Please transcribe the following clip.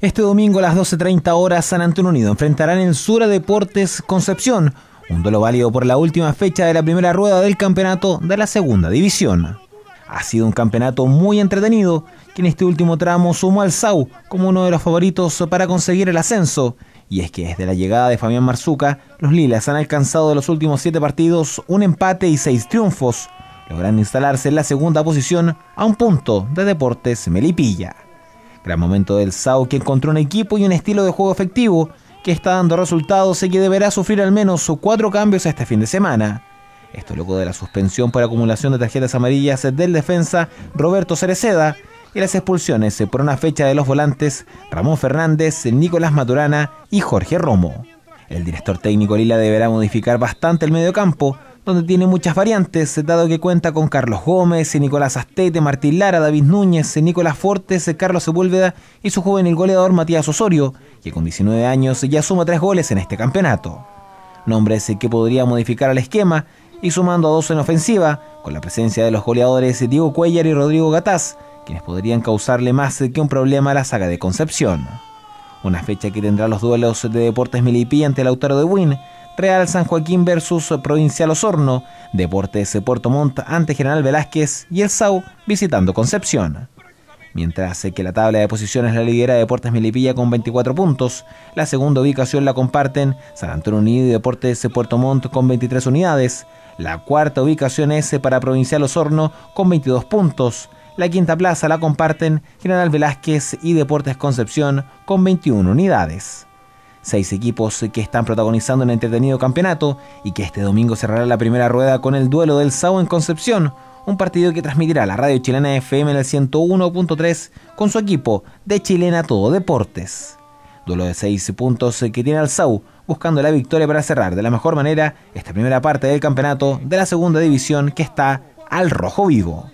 Este domingo a las 12.30 horas San Antonio Unido enfrentarán en Sura Deportes Concepción, un duelo válido por la última fecha de la primera rueda del campeonato de la segunda división. Ha sido un campeonato muy entretenido, que en este último tramo sumó al SAU como uno de los favoritos para conseguir el ascenso, y es que desde la llegada de Fabián Marzuca, los Lilas han alcanzado en los últimos siete partidos un empate y seis triunfos, logrando instalarse en la segunda posición a un punto de Deportes Melipilla. Gran momento del SAO que encontró un equipo y un estilo de juego efectivo que está dando resultados y que deberá sufrir al menos cuatro cambios este fin de semana. Esto luego de la suspensión por acumulación de tarjetas amarillas del defensa Roberto Cereceda y las expulsiones por una fecha de los volantes Ramón Fernández, Nicolás Maturana y Jorge Romo. El director técnico Lila deberá modificar bastante el mediocampo donde tiene muchas variantes, dado que cuenta con Carlos Gómez, Nicolás Astete, Martín Lara, David Núñez, Nicolás Fortes, Carlos Sepúlveda y su joven el goleador Matías Osorio, que con 19 años ya suma 3 goles en este campeonato. Nombres que podría modificar al esquema y sumando a dos en ofensiva, con la presencia de los goleadores Diego Cuellar y Rodrigo Gatás, quienes podrían causarle más que un problema a la saga de Concepción. Una fecha que tendrá los duelos de Deportes Milipí ante el Lautaro de Wynn, Real San Joaquín versus Provincial Osorno, Deportes Puerto Montt ante General Velázquez y el SAU visitando Concepción. Mientras que la tabla de posiciones la lidera Deportes Milipilla con 24 puntos, la segunda ubicación la comparten San Antonio Unido y Deportes Puerto Montt con 23 unidades, la cuarta ubicación es para Provincial Osorno con 22 puntos, la quinta plaza la comparten General Velázquez y Deportes Concepción con 21 unidades. Seis equipos que están protagonizando un entretenido campeonato y que este domingo cerrará la primera rueda con el duelo del SAU en Concepción, un partido que transmitirá la radio chilena FM en el 101.3 con su equipo de Chilena Todo Deportes. Duelo de seis puntos que tiene al SAU buscando la victoria para cerrar de la mejor manera esta primera parte del campeonato de la segunda división que está al rojo vivo.